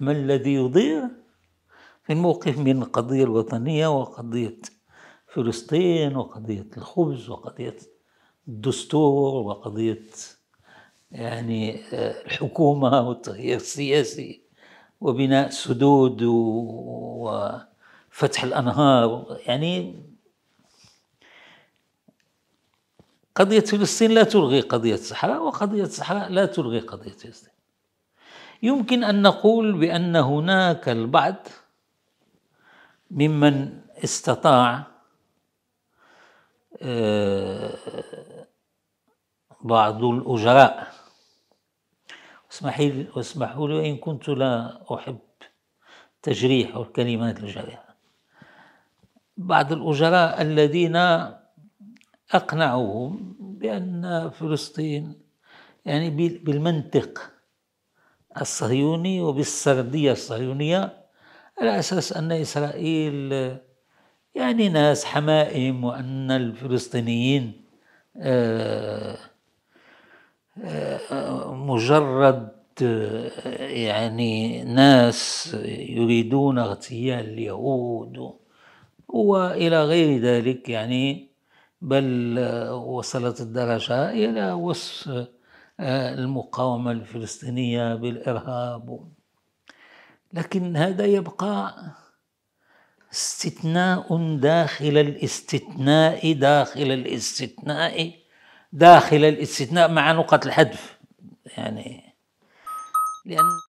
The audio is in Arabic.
ما الذي يضيع في الموقف من القضية الوطنية وقضية فلسطين وقضية الخبز وقضية الدستور وقضية يعني آه، الحكومة والتغيير السياسي وبناء سدود وفتح الأنهار يعني قضية فلسطين لا تلغي قضية الصحراء وقضية الصحراء لا تلغي قضية فلسطين يمكن أن نقول بأن هناك البعض ممن استطاع آه، بعض الأجراء واسمحوا لي وان كنت لا أحب تجريح الكلمات الجريحه بعض الأجراء الذين أقنعوهم بأن فلسطين يعني بالمنطق الصهيوني وبالسردية الصهيونية على أساس أن إسرائيل يعني ناس حمائم وأن الفلسطينيين آه، آه، مجرد يعني ناس يريدون اغتيال اليهود وإلى غير ذلك يعني بل آه، وصلت الدرجة إلى وصف المقاومة الفلسطينية بالإرهاب لكن هذا يبقى استثناء داخل الاستثناء داخل الاستثناء داخل الاستثناء مع نقط الحذف يعني لأن